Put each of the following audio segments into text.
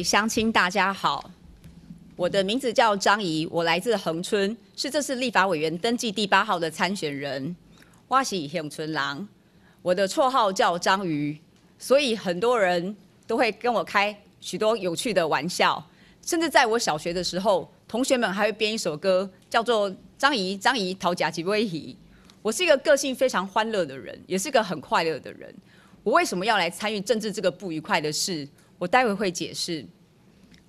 乡亲，大家好，我的名字叫张怡，我来自恒春，是这次立法委员登记第八号的参选人，我是横村郎，我的绰号叫章鱼，所以很多人都会跟我开许多有趣的玩笑，甚至在我小学的时候，同学们还会编一首歌，叫做张怡，张怡，讨假吉威仪。我是一个个性非常欢乐的人，也是个很快乐的人。我为什么要来参与政治这个不愉快的事？我待会会解释。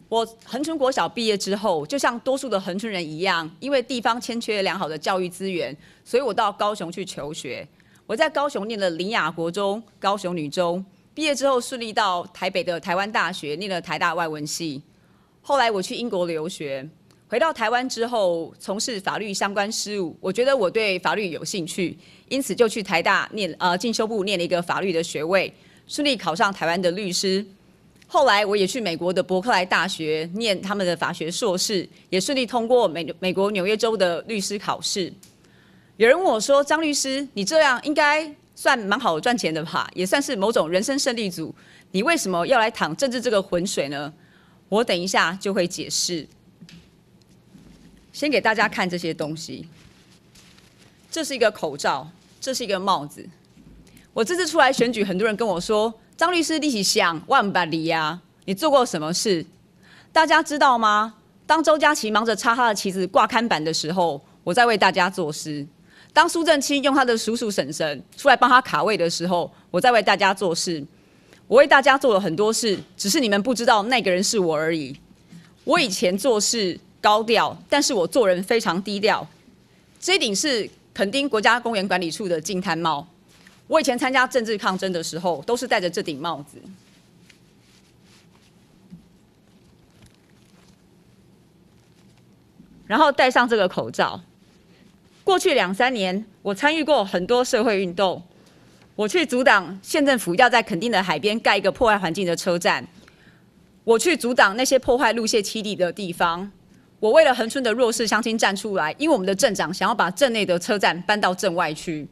我恒春国小毕业之后，就像多数的恒春人一样，因为地方欠缺良好的教育资源，所以我到高雄去求学。我在高雄念了林雅国中、高雄女中，毕业之后顺利到台北的台湾大学念了台大外文系。后来我去英国留学，回到台湾之后从事法律相关事务。我觉得我对法律有兴趣，因此就去台大念呃进修部念了一个法律的学位，顺利考上台湾的律师。后来我也去美国的伯克莱大学念他们的法学硕士，也顺利通过美美国纽约州的律师考试。有人问我说：“张律师，你这样应该算蛮好赚钱的吧？也算是某种人生胜利组，你为什么要来淌政治这个浑水呢？”我等一下就会解释。先给大家看这些东西。这是一个口罩，这是一个帽子。我这次出来选举，很多人跟我说。张律师立即想万把里呀！你做过什么事？大家知道吗？当周嘉琪忙着插他的旗子挂刊板的时候，我在为大家做事；当苏正清用他的叔叔婶婶出来帮他卡位的时候，我在为大家做事。我为大家做了很多事，只是你们不知道那个人是我而已。我以前做事高调，但是我做人非常低调。这顶是垦丁国家公园管理处的金滩帽。我以前参加政治抗争的时候，都是戴着这顶帽子，然后戴上这个口罩。过去两三年，我参与过很多社会运动。我去阻挡县政府要在垦丁的海边盖一个破坏环境的车站。我去阻挡那些破坏路线七地的地方。我为了横村的弱势乡亲站出来，因为我们的镇长想要把镇内的车站搬到镇外去。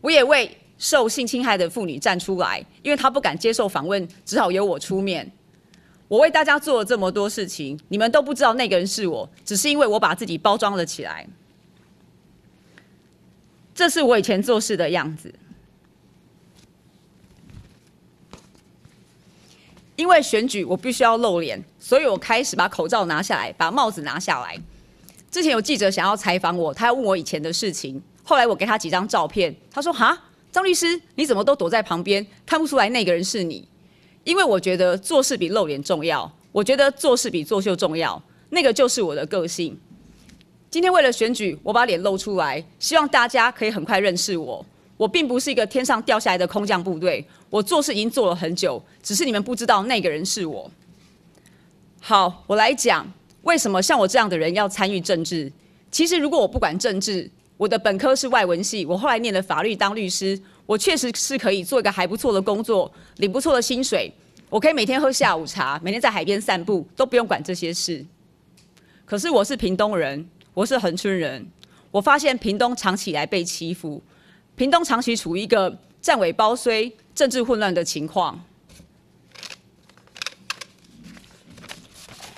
我也为受性侵害的妇女站出来，因为她不敢接受访问，只好由我出面。我为大家做了这么多事情，你们都不知道那个人是我，只是因为我把自己包装了起来。这是我以前做事的样子。因为选举，我必须要露脸，所以我开始把口罩拿下来，把帽子拿下来。之前有记者想要采访我，他要问我以前的事情，后来我给他几张照片，他说：“哈？”张律师，你怎么都躲在旁边，看不出来那个人是你？因为我觉得做事比露脸重要，我觉得做事比作秀重要，那个就是我的个性。今天为了选举，我把脸露出来，希望大家可以很快认识我。我并不是一个天上掉下来的空降部队，我做事已经做了很久，只是你们不知道那个人是我。好，我来讲为什么像我这样的人要参与政治。其实如果我不管政治，我的本科是外文系，我后来念了法律当律师，我确实是可以做一个还不错的工作，领不错的薪水，我可以每天喝下午茶，每天在海边散步，都不用管这些事。可是我是屏东人，我是恒春人，我发现屏东长期以来被欺负，屏东长期处于一个战尾包衰、政治混乱的情况。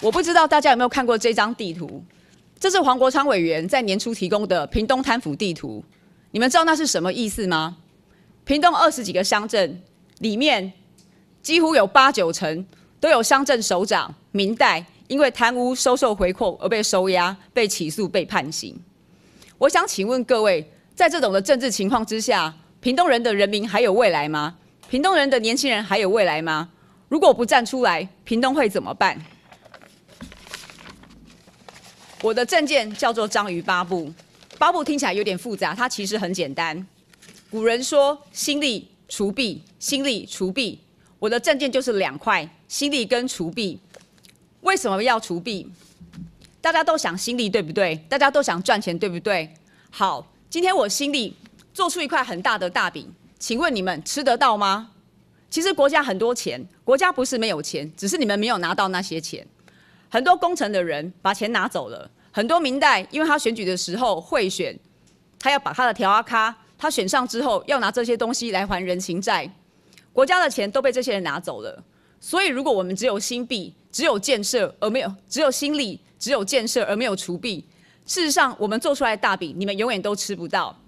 我不知道大家有没有看过这张地图。这是黄国昌委员在年初提供的屏东贪腐地图，你们知道那是什么意思吗？屏东二十几个乡镇里面，几乎有八九成都有乡镇首长、民代因为贪污、收受回扣而被收押、被起诉、被判刑。我想请问各位，在这种的政治情况之下，屏东人的人民还有未来吗？屏东人的年轻人还有未来吗？如果不站出来，屏东会怎么办？我的证件叫做章鱼巴布，巴布听起来有点复杂，它其实很简单。古人说“心力除弊，心力除弊”，我的证件就是两块心力跟除弊。为什么要除弊？大家都想心力，对不对？大家都想赚钱，对不对？好，今天我心力做出一块很大的大饼，请问你们吃得到吗？其实国家很多钱，国家不是没有钱，只是你们没有拿到那些钱。很多工程的人把钱拿走了，很多明代，因为他选举的时候贿选，他要把他的条阿卡，他选上之后要拿这些东西来还人情债，国家的钱都被这些人拿走了。所以，如果我们只有新币，只有建设，而没有只有新力，只有建设而没有除弊，事实上，我们做出来的大饼，你们永远都吃不到。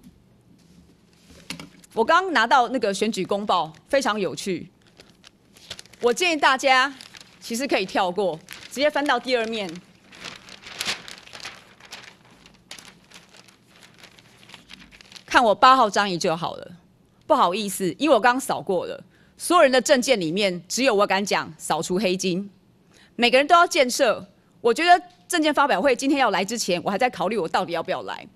我刚拿到那个选举公报，非常有趣。我建议大家其实可以跳过。直接翻到第二面，看我八号张仪就好了。不好意思，因为我刚扫过了所有人的证件，里面只有我敢讲扫除黑金。每个人都要建设。我觉得证件发表会今天要来之前，我还在考虑我到底要不要来，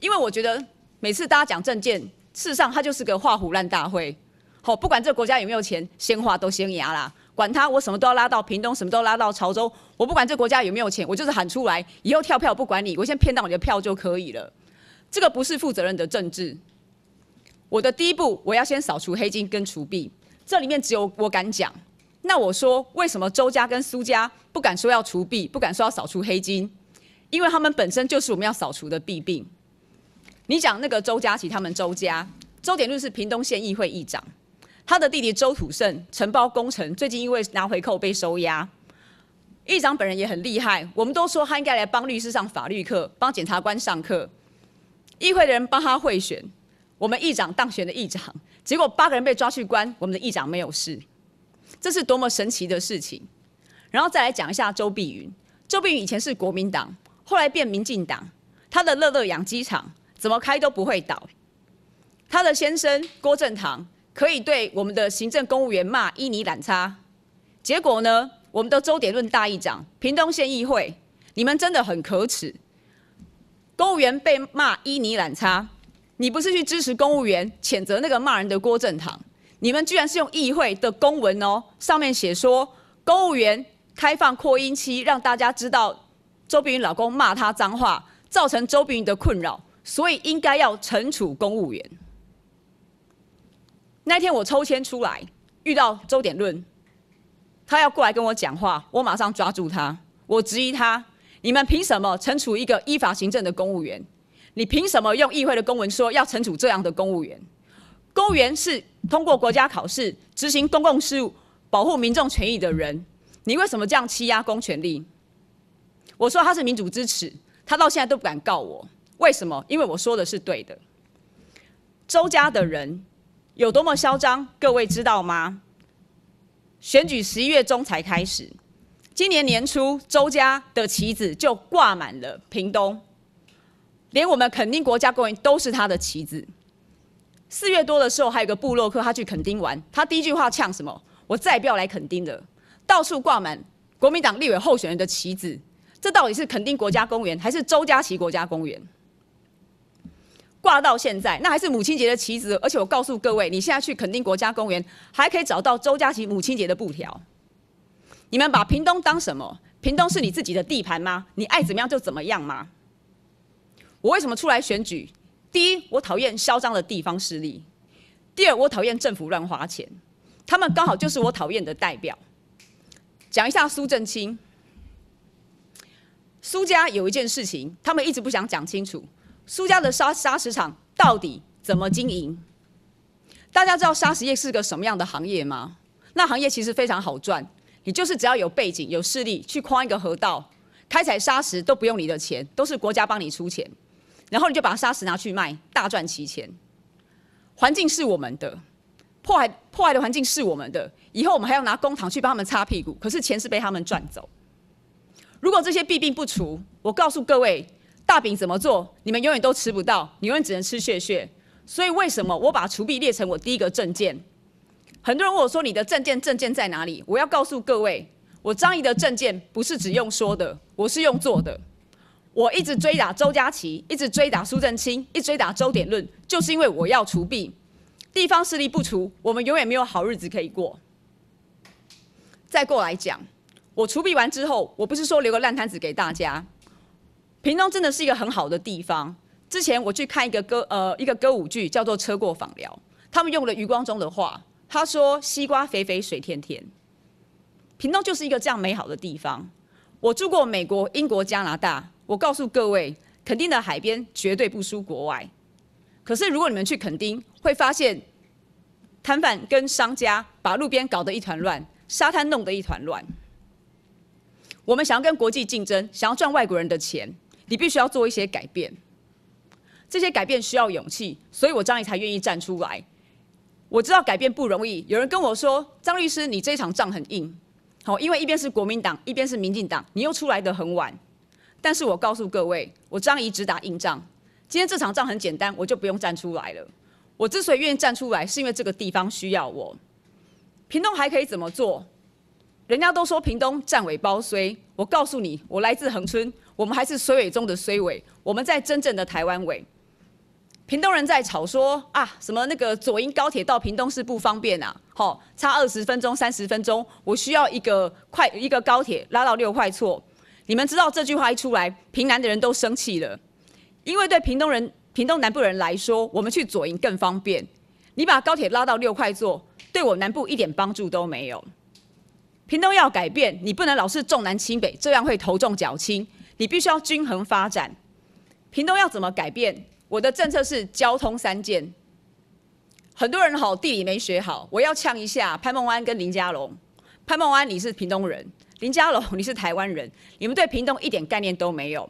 因为我觉得每次大家讲证件，事实上它就是个画虎烂大会。好，不管这个国家有没有钱，先画都先牙啦。管他，我什么都要拉到屏东，什么都拉到潮州。我不管这国家有没有钱，我就是喊出来，以后跳票不管你，我先骗到你的票就可以了。这个不是负责任的政治。我的第一步，我要先扫除黑金跟除弊。这里面只有我敢讲。那我说，为什么周家跟苏家不敢说要除弊，不敢说要扫除黑金？因为他们本身就是我们要扫除的弊病。你讲那个周家其他们周家，周典律是屏东县议会议长。他的弟弟周土盛承包工程，最近因为拿回扣被收押。议长本人也很厉害，我们都说他应该来帮律师上法律课，帮检察官上课。议会的人帮他贿选，我们议长当选的议长，结果八个人被抓去关，我们的议长没有事，这是多么神奇的事情。然后再来讲一下周碧云，周碧云以前是国民党，后来变民进党，他的乐乐养鸡场怎么开都不会倒。他的先生郭正堂。可以对我们的行政公务员骂伊尼滥差，结果呢？我们的周点论大议长、屏东县议会，你们真的很可耻。公务员被骂伊尼滥差，你不是去支持公务员，谴责那个骂人的郭正堂？你们居然是用议会的公文哦，上面写说公务员开放扩音器，让大家知道周碧云老公骂他脏话，造成周碧云的困扰，所以应该要惩处公务员。那天我抽签出来，遇到周典论，他要过来跟我讲话，我马上抓住他，我质疑他：你们凭什么惩处一个依法行政的公务员？你凭什么用议会的公文说要惩处这样的公务员？公务员是通过国家考试、执行公共事务、保护民众权益的人，你为什么这样欺压公权力？我说他是民主之耻，他到现在都不敢告我，为什么？因为我说的是对的。周家的人。有多么嚣张，各位知道吗？选举十一月中才开始，今年年初周家的旗子就挂满了屏东，连我们垦丁国家公园都是他的旗子。四月多的时候，还有个布洛克他去垦丁玩，他第一句话呛什么？我再也不要来垦丁了，到处挂满国民党立委候选人的旗子，这到底是垦丁国家公园，还是周家旗国家公园？挂到现在，那还是母亲节的旗子。而且我告诉各位，你现在去垦丁国家公园，还可以找到周家琪母亲节的布条。你们把屏东当什么？屏东是你自己的地盘吗？你爱怎么样就怎么样吗？我为什么出来选举？第一，我讨厌嚣张的地方势力；第二，我讨厌政府乱花钱。他们刚好就是我讨厌的代表。讲一下苏正清，苏家有一件事情，他们一直不想讲清楚。苏家的沙沙石厂到底怎么经营？大家知道砂石业是个什么样的行业吗？那行业其实非常好赚，你就是只要有背景、有势力，去框一个河道，开采砂石都不用你的钱，都是国家帮你出钱，然后你就把砂石拿去卖，大赚其钱。环境是我们的，破坏破坏的环境是我们的，以后我们还要拿公堂去帮他们擦屁股，可是钱是被他们赚走。如果这些弊病不除，我告诉各位。大饼怎么做？你们永远都吃不到，你永远只能吃屑屑。所以为什么我把除弊列成我第一个证件？很多人问我说：“你的证件证件在哪里？”我要告诉各位，我张仪的证件不是只用说的，我是用做的。我一直追打周佳琪，一直追打苏振清，一直追打周点论，就是因为我要除弊。地方势力不除，我们永远没有好日子可以过。再过来讲，我除弊完之后，我不是说留个烂摊子给大家。屏东真的是一个很好的地方。之前我去看一个歌呃一个歌舞剧，叫做《车过访寮》，他们用了余光中的话，他说：“西瓜肥肥，水甜甜。”屏东就是一个这样美好的地方。我住过美国、英国、加拿大，我告诉各位，垦丁的海边绝对不输国外。可是如果你们去垦丁，会发现摊贩跟商家把路边搞得一团乱，沙滩弄得一团乱。我们想要跟国际竞争，想要赚外国人的钱。你必须要做一些改变，这些改变需要勇气，所以我张仪才愿意站出来。我知道改变不容易，有人跟我说：“张律师，你这场仗很硬，好，因为一边是国民党，一边是民进党，你又出来的很晚。”但是我告诉各位，我张仪只打硬仗。今天这场仗很简单，我就不用站出来了。我之所以愿意站出来，是因为这个地方需要我。屏东还可以怎么做？人家都说屏东站尾包衰，我告诉你，我来自恒春。我们还是水尾中的水尾，我们在真正的台湾尾。平东人在吵说啊，什么那个左营高铁到平东是不方便啊，好差二十分钟、三十分钟，我需要一个快一个高铁拉到六块错。你们知道这句话一出来，平南的人都生气了，因为对平东人、平东南部人来说，我们去左营更方便。你把高铁拉到六块座，对我南部一点帮助都没有。平东要改变，你不能老是重南轻北，这样会头重脚轻。你必须要均衡发展，屏东要怎么改变？我的政策是交通三件。很多人好地理没学好，我要呛一下潘孟安跟林佳龙。潘孟安你是屏东人，林佳龙 你是台湾人，你们对屏东一点概念都没有。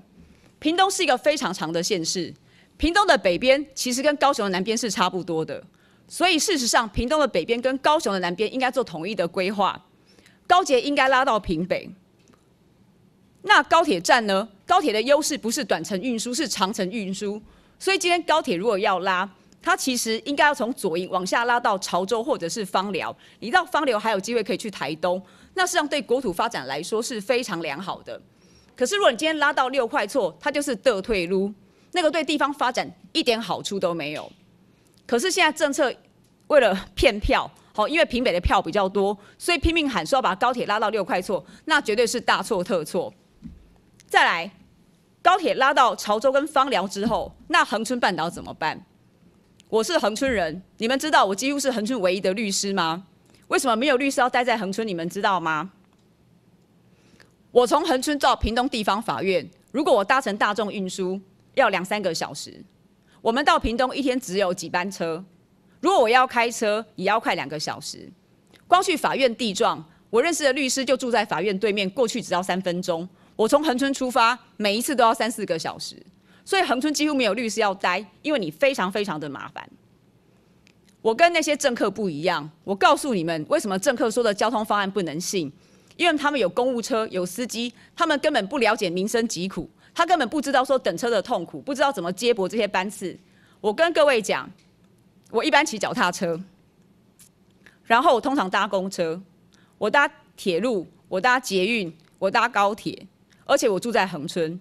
屏东是一个非常长的县市，屏东的北边其实跟高雄的南边是差不多的，所以事实上，屏东的北边跟高雄的南边应该做统一的规划，高捷应该拉到屏北。那高铁站呢？高铁的优势不是短程运输，是长程运输。所以今天高铁如果要拉，它其实应该要从左营往下拉到潮州，或者是芳寮。你到芳寮还有机会可以去台东，那实际上对国土发展来说是非常良好的。可是如果你今天拉到六块厝，它就是得退路，那个对地方发展一点好处都没有。可是现在政策为了骗票，好，因为平北的票比较多，所以拼命喊说要把高铁拉到六块厝，那绝对是大错特错。再来，高铁拉到潮州跟芳寮之后，那恒村半岛怎么办？我是恒村人，你们知道我几乎是恒村唯一的律师吗？为什么没有律师要待在恒村？你们知道吗？我从横村到屏东地方法院，如果我搭乘大众运输，要两三个小时。我们到屏东一天只有几班车，如果我要开车，也要快两个小时。光去法院地状，我认识的律师就住在法院对面，过去只要三分钟。我从横村出发，每一次都要三四个小时，所以横村几乎没有律师要待，因为你非常非常的麻烦。我跟那些政客不一样，我告诉你们，为什么政客说的交通方案不能信？因为他们有公务车、有司机，他们根本不了解民生疾苦，他根本不知道说等车的痛苦，不知道怎么接驳这些班次。我跟各位讲，我一般骑脚踏车，然后我通常搭公车，我搭铁路，我搭捷运，我搭高铁。而且我住在恒村，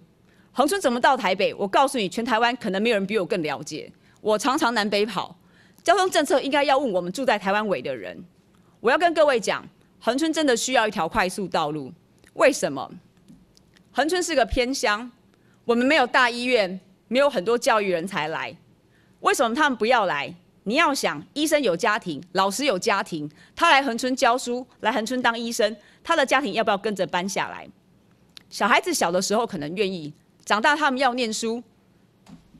恒村怎么到台北？我告诉你，全台湾可能没有人比我更了解。我常常南北跑，交通政策应该要问我们住在台湾尾的人。我要跟各位讲，横村真的需要一条快速道路。为什么？横村是个偏乡，我们没有大医院，没有很多教育人才来。为什么他们不要来？你要想，医生有家庭，老师有家庭，他来横村教书，来横村当医生，他的家庭要不要跟着搬下来？小孩子小的时候可能愿意，长大他们要念书，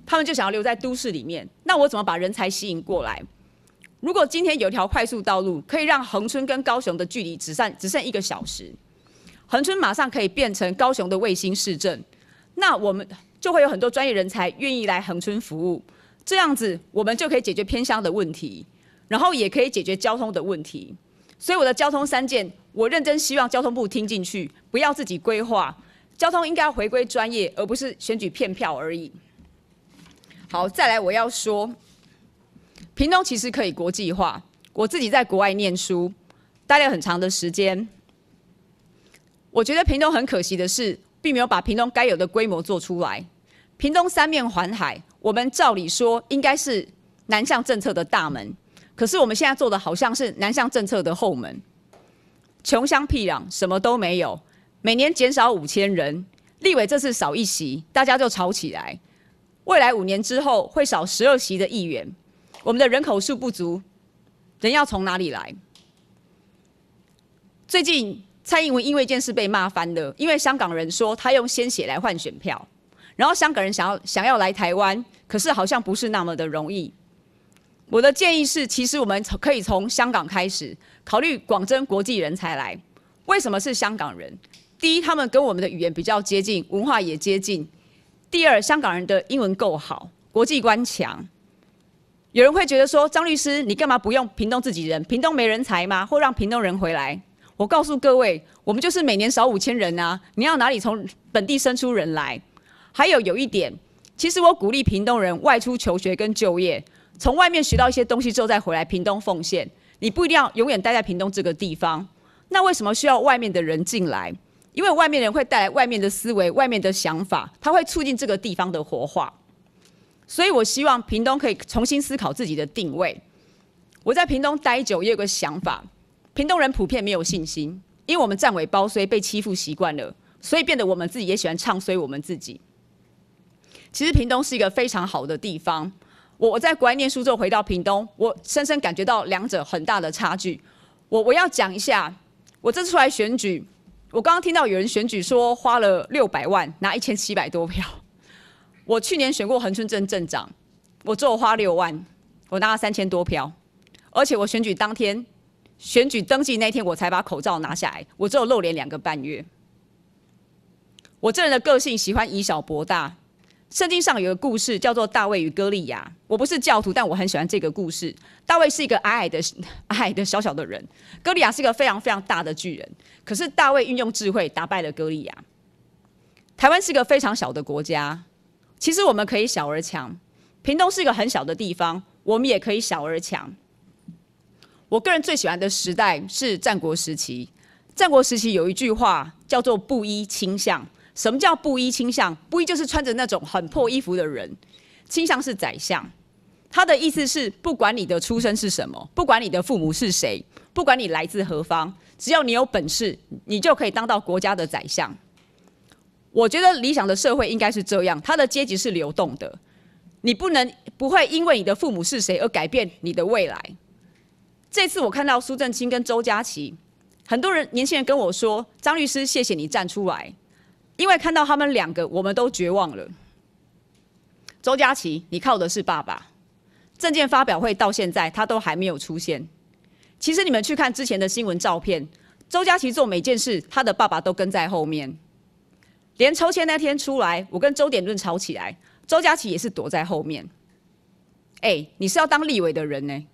他们就想要留在都市里面。那我怎么把人才吸引过来？如果今天有条快速道路，可以让恒春跟高雄的距离只剩只剩一个小时，恒春马上可以变成高雄的卫星市镇，那我们就会有很多专业人才愿意来恒春服务。这样子，我们就可以解决偏乡的问题，然后也可以解决交通的问题。所以我的交通三件。我认真希望交通部听进去，不要自己规划交通，应该要回归专业，而不是选举骗票而已。好，再来我要说，屏东其实可以国际化。我自己在国外念书，待了很长的时间。我觉得屏东很可惜的是，并没有把屏东该有的规模做出来。屏东三面环海，我们照理说应该是南向政策的大门，可是我们现在做的好像是南向政策的后门。穷乡僻壤，什么都没有，每年减少五千人。立委这次少一席，大家就吵起来。未来五年之后，会少十二席的议员。我们的人口数不足，人要从哪里来？最近蔡英文因为一件事被骂翻了，因为香港人说他用鲜血来换选票，然后香港人想要想要来台湾，可是好像不是那么的容易。我的建议是，其实我们可以从香港开始考虑广征国际人才来。为什么是香港人？第一，他们跟我们的语言比较接近，文化也接近；第二，香港人的英文够好，国际观强。有人会觉得说，张律师，你干嘛不用屏东自己人？屏东没人才吗？或让屏东人回来？我告诉各位，我们就是每年少五千人啊！你要哪里从本地生出人来？还有有一点，其实我鼓励屏东人外出求学跟就业。从外面学到一些东西之后再回来屏东奉献，你不一定要永远待在屏东这个地方。那为什么需要外面的人进来？因为外面人会带来外面的思维、外面的想法，他会促进这个地方的活化。所以我希望屏东可以重新思考自己的定位。我在屏东待久也有个想法，屏东人普遍没有信心，因为我们占尾包，所以被欺负习惯了，所以变得我们自己也喜欢唱衰我们自己。其实屏东是一个非常好的地方。我我在国外念书之后回到屏东，我深深感觉到两者很大的差距。我我要讲一下，我这次出来选举，我刚刚听到有人选举说花了六百万拿一千七百多票。我去年选过恒春镇镇长，我只有花六万，我拿了三千多票，而且我选举当天，选举登记那天我才把口罩拿下来，我只有露脸两个半月。我这人的个性喜欢以小博大。圣经上有个故事叫做《大卫与歌利亚》。我不是教徒，但我很喜欢这个故事。大卫是一个矮矮的、矮的、小小的人，歌利亚是一个非常非常大的巨人。可是大卫运用智慧打败了歌利亚。台湾是一个非常小的国家，其实我们可以小而强。屏东是一个很小的地方，我们也可以小而强。我个人最喜欢的时代是战国时期。战国时期有一句话叫做“布衣倾向”，什么叫布衣倾向？布衣就是穿着那种很破衣服的人，倾向是宰相。他的意思是，不管你的出身是什么，不管你的父母是谁，不管你来自何方，只要你有本事，你就可以当到国家的宰相。我觉得理想的社会应该是这样，他的阶级是流动的，你不能不会因为你的父母是谁而改变你的未来。这次我看到苏正清跟周佳琪，很多人年轻人跟我说：“张律师，谢谢你站出来。”因为看到他们两个，我们都绝望了。周嘉琪，你靠的是爸爸。证件发表会到现在，他都还没有出现。其实你们去看之前的新闻照片，周嘉琪做每件事，他的爸爸都跟在后面。连抽签那天出来，我跟周点论吵起来，周嘉琪也是躲在后面。哎，你是要当立委的人呢？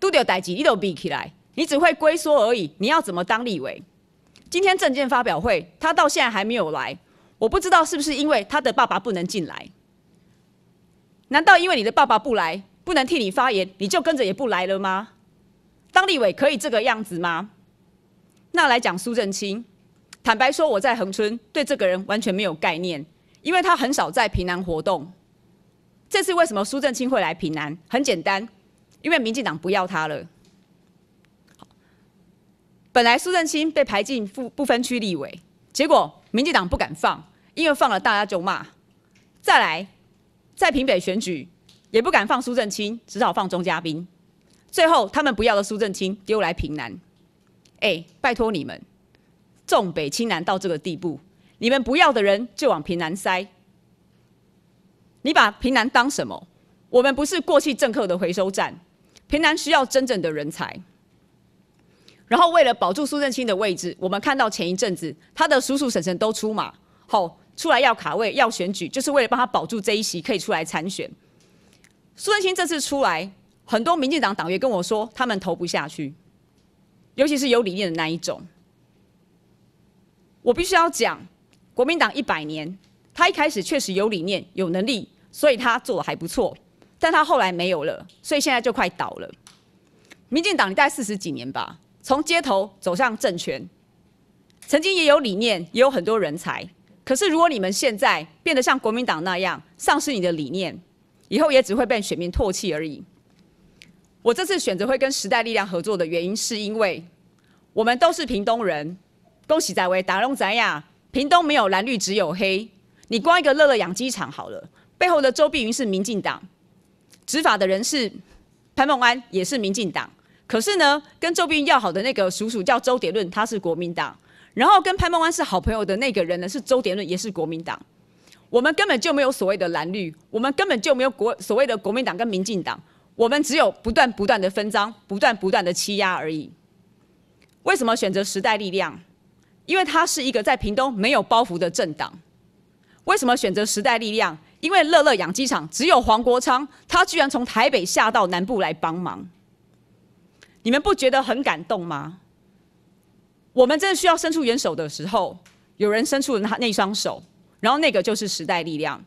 都得待机，你都避起来，你只会龟缩而已。你要怎么当立委？今天证件发表会，他到现在还没有来，我不知道是不是因为他的爸爸不能进来。难道因为你的爸爸不来，不能替你发言，你就跟着也不来了吗？当立委可以这个样子吗？那来讲苏正清，坦白说我在恒春对这个人完全没有概念，因为他很少在平南活动。这是为什么苏正清会来平南？很简单，因为民进党不要他了。本来苏正清被排进不不分区立委，结果民进党不敢放，因为放了大家就骂。再来，在平北选举也不敢放苏正清，只好放钟嘉彬。最后他们不要的苏正清丢来平南，哎，拜托你们重北轻南到这个地步，你们不要的人就往平南塞。你把平南当什么？我们不是过去政客的回收站，平南需要真正的人才。然后为了保住苏正清的位置，我们看到前一阵子他的叔叔婶婶都出马，哦、出来要卡位、要选举，就是为了帮他保住这一席，可以出来参选。苏正清这次出来，很多民进党党员跟我说，他们投不下去，尤其是有理念的那一种。我必须要讲，国民党一百年，他一开始确实有理念、有能力，所以他做的还不错，但他后来没有了，所以现在就快倒了。民进党你大概四十几年吧。从街头走向政权，曾经也有理念，也有很多人才。可是，如果你们现在变得像国民党那样丧失你的理念，以后也只会被选民唾弃而已。我这次选择会跟时代力量合作的原因，是因为我们都是屏东人。恭喜在威、打龙、仔呀！屏东没有蓝绿，只有黑。你光一个乐乐养鸡场好了，背后的周碧云是民进党，执法的人是潘孟安，也是民进党。可是呢，跟周斌要好的那个叔叔叫周蝶论，他是国民党。然后跟潘孟安是好朋友的那个人呢，是周蝶论，也是国民党。我们根本就没有所谓的蓝绿，我们根本就没有国所谓的国民党跟民进党，我们只有不断不断的分赃，不断不断的欺压而已。为什么选择时代力量？因为它是一个在屏东没有包袱的政党。为什么选择时代力量？因为乐乐养鸡场只有黄国昌，他居然从台北下到南部来帮忙。你们不觉得很感动吗？我们真的需要伸出援手的时候，有人伸出那那双手，然后那个就是时代力量。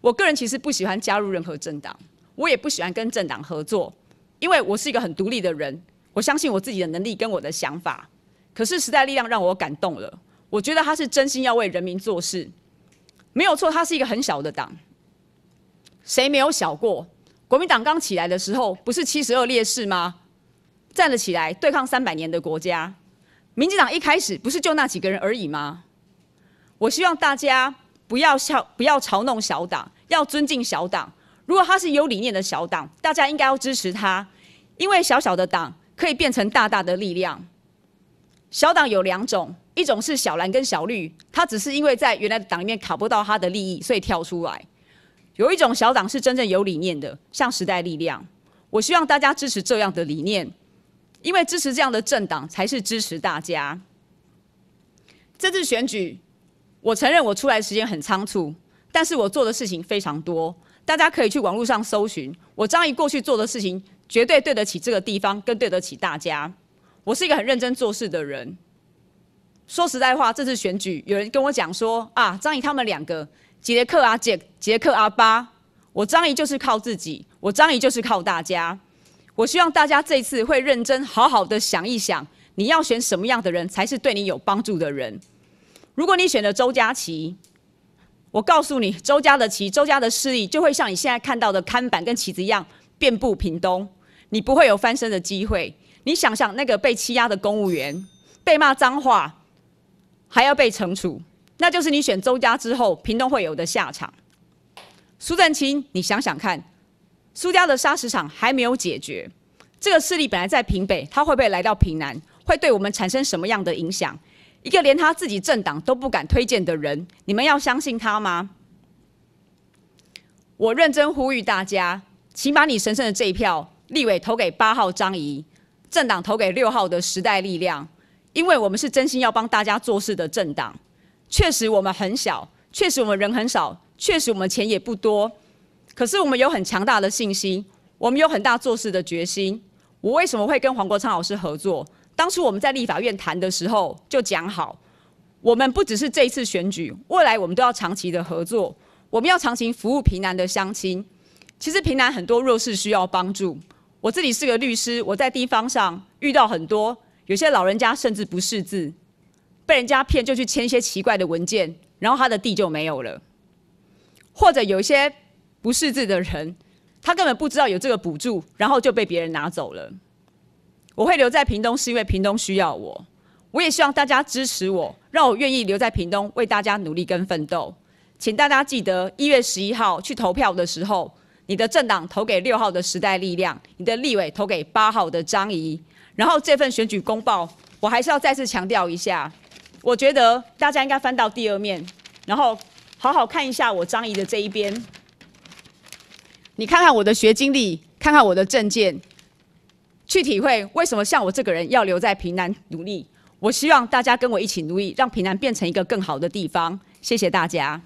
我个人其实不喜欢加入任何政党，我也不喜欢跟政党合作，因为我是一个很独立的人。我相信我自己的能力跟我的想法。可是时代力量让我感动了，我觉得他是真心要为人民做事，没有错，他是一个很小的党。谁没有小过？国民党刚起来的时候，不是七十二烈士吗？站了起来，对抗三百年的国家。民进党一开始不是就那几个人而已吗？我希望大家不要笑，不要嘲弄小党，要尊敬小党。如果他是有理念的小党，大家应该要支持他，因为小小的党可以变成大大的力量。小党有两种，一种是小蓝跟小绿，他只是因为在原来的党里面卡不到他的利益，所以跳出来。有一种小党是真正有理念的，像时代力量。我希望大家支持这样的理念。因为支持这样的政党，才是支持大家。这次选举，我承认我出来的时间很仓促，但是我做的事情非常多，大家可以去网络上搜寻我张仪过去做的事情，绝对对得起这个地方，跟对得起大家。我是一个很认真做事的人。说实在话，这次选举有人跟我讲说，啊，张仪他们两个，杰克啊杰，杰克阿巴，我张仪就是靠自己，我张仪就是靠大家。我希望大家这次会认真好好的想一想，你要选什么样的人才是对你有帮助的人。如果你选了周家琪，我告诉你，周家的棋、周家的势力就会像你现在看到的看板跟棋子一样，遍布屏东，你不会有翻身的机会。你想想那个被欺压的公务员，被骂脏话，还要被惩处，那就是你选周家之后，屏东会有的下场。苏振清，你想想看。苏家的砂石厂还没有解决，这个势力本来在平北，他会不会来到平南？会对我们产生什么样的影响？一个连他自己政党都不敢推荐的人，你们要相信他吗？我认真呼吁大家，请把你神圣的这一票立委投给八号张怡，政党投给六号的时代力量，因为我们是真心要帮大家做事的政党。确实我们很小，确实我们人很少，确实我们钱也不多。可是我们有很强大的信心，我们有很大做事的决心。我为什么会跟黄国昌老师合作？当初我们在立法院谈的时候就讲好，我们不只是这一次选举，未来我们都要长期的合作。我们要长期服务平南的乡亲。其实平南很多弱势需要帮助。我自己是个律师，我在地方上遇到很多，有些老人家甚至不识字，被人家骗就去签一些奇怪的文件，然后他的地就没有了，或者有一些。不识字的人，他根本不知道有这个补助，然后就被别人拿走了。我会留在屏东，是因为屏东需要我。我也希望大家支持我，让我愿意留在屏东，为大家努力跟奋斗。请大家记得一月十一号去投票的时候，你的政党投给六号的时代力量，你的立委投给八号的张仪。然后这份选举公报，我还是要再次强调一下。我觉得大家应该翻到第二面，然后好好看一下我张仪的这一边。你看看我的学经历，看看我的证件，去体会为什么像我这个人要留在平南努力。我希望大家跟我一起努力，让平南变成一个更好的地方。谢谢大家。